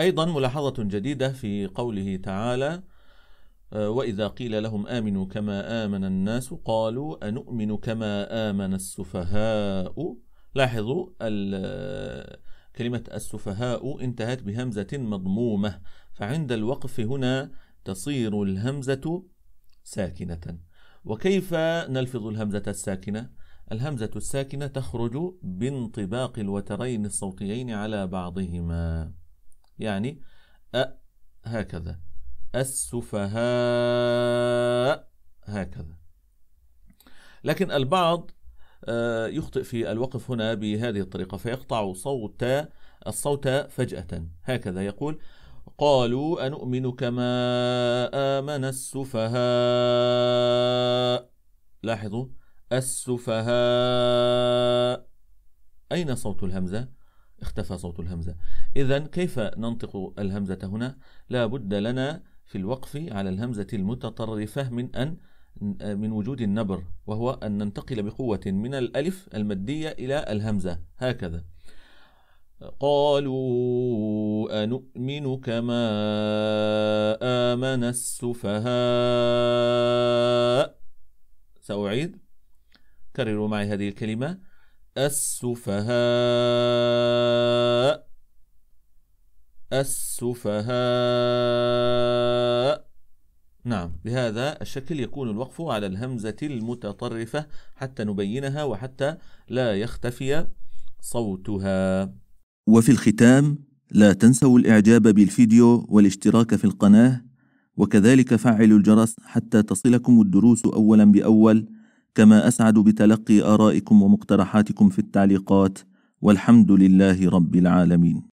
أيضا ملاحظة جديدة في قوله تعالى آه، وإذا قيل لهم آمنوا كما آمن الناس قالوا أنؤمن كما آمن السفهاء لاحظوا كلمة السفهاء انتهت بهمزة مضمومة فعند الوقف هنا تصير الهمزة ساكنة وكيف نلفظ الهمزة الساكنة؟ الهمزة الساكنة تخرج بانطباق الوترين الصوتيين على بعضهما يعني أ هكذا السفهاء هكذا لكن البعض آه، يخطئ في الوقف هنا بهذه الطريقة فيقطع صوت الصوت فجأة هكذا يقول قالوا أنؤمن كما آمن السفهاء لاحظوا السفهاء أين صوت الهمزة؟ اختفى صوت الهمزة إذا كيف ننطق الهمزة هنا لا بد لنا في الوقف على الهمزة المتطرفة من أن من وجود النبر وهو أن ننتقل بقوة من الألف المادية إلى الهمزة هكذا قالوا أنؤمن كما آمن السفهاء سأعيد كرروا معي هذه الكلمة السفهاء السفهاء نعم بهذا الشكل يكون الوقف على الهمزة المتطرفة حتى نبينها وحتى لا يختفي صوتها وفي الختام لا تنسوا الإعجاب بالفيديو والاشتراك في القناة وكذلك فعلوا الجرس حتى تصلكم الدروس أولا بأول كما أسعد بتلقي آرائكم ومقترحاتكم في التعليقات والحمد لله رب العالمين